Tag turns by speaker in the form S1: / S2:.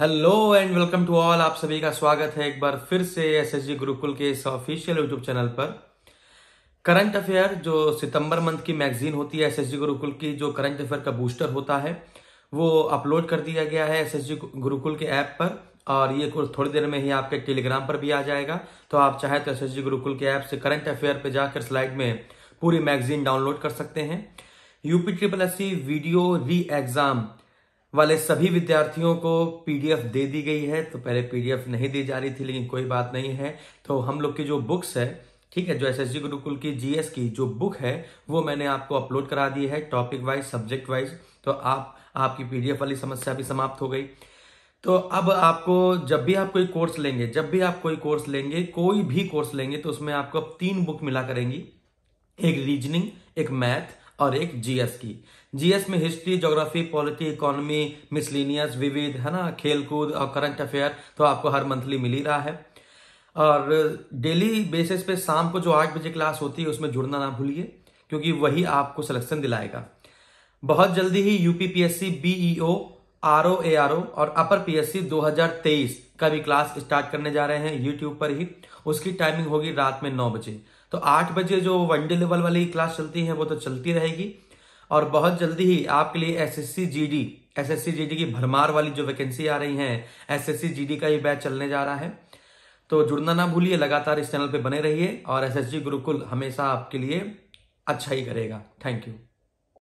S1: hello and welcome to all आप सभी का स्वागत है एक बार फिर से एसएसजी गुरुकुल के इस ऑफिशियल यूट्यूब चैनल पर करंट अफेयर जो सितंबर मंथ की मैगजीन होती है एसएसजी गुरुकुल की जो करंट अफेयर का बूस्टर होता है वो अपलोड कर दिया गया है एसएसजी गुरुकुल के ऐप पर और ये कुछ थोड़ी देर में ही आपके टेलीग्राम पर भी आ जाएगा तो आप चाहे तो एस गुरुकुल के ऐप से करंट अफेयर पर जाकर स्लाइड में पूरी मैगजीन डाउनलोड कर सकते हैं UP triple S C video re exam वाले सभी विद्यार्थियों को पीडीएफ दे दी गई है तो पहले पीडीएफ नहीं दी जा रही थी लेकिन कोई बात नहीं है तो हम लोग की जो बुक्स है ठीक है जो एस एस गुरुकुल की जीएस की जो बुक है वो मैंने आपको अपलोड करा दी है टॉपिक वाइज सब्जेक्ट वाइज तो आप आपकी पीडीएफ वाली समस्या भी समाप्त हो गई तो अब आपको जब भी आप कोई कोर्स लेंगे जब भी आप कोई कोर्स लेंगे कोई भी कोर्स लेंगे तो उसमें आपको अब तीन बुक मिला करेंगी एक रीजनिंग एक मैथ और एक जीएस की जीएस में history geography polity economy miscellaneous विविध है ना खेलकूद और करंट अफेयर तो आपको हर मंथली मिल ही रहा है और डेली बेसिस पे शाम को जो आठ बजे क्लास होती है उसमें जुड़ना ना भूलिए क्योंकि वही आपको सिलेक्शन दिलाएगा बहुत जल्दी ही UPPSC BEO R O A R O और अपर पीएससी 2023 का भी क्लास स्टार्ट करने जा रहे हैं यूट्यूब पर ही उसकी टाइमिंग होगी रात में नौ बजे तो आठ बजे जो वनडे लेवल वाली क्लास चलती है वो तो चलती रहेगी और बहुत जल्दी ही आपके लिए एस सी जी डी की भरमार वाली जो वैकेंसी आ रही है जी डी का ये बैच चलने जा रहा है तो जुड़ना ना भूलिए लगातार इस चैनल पे बने रहिए और एसएसजी गुरुकुल हमेशा आपके लिए अच्छा ही करेगा थैंक यू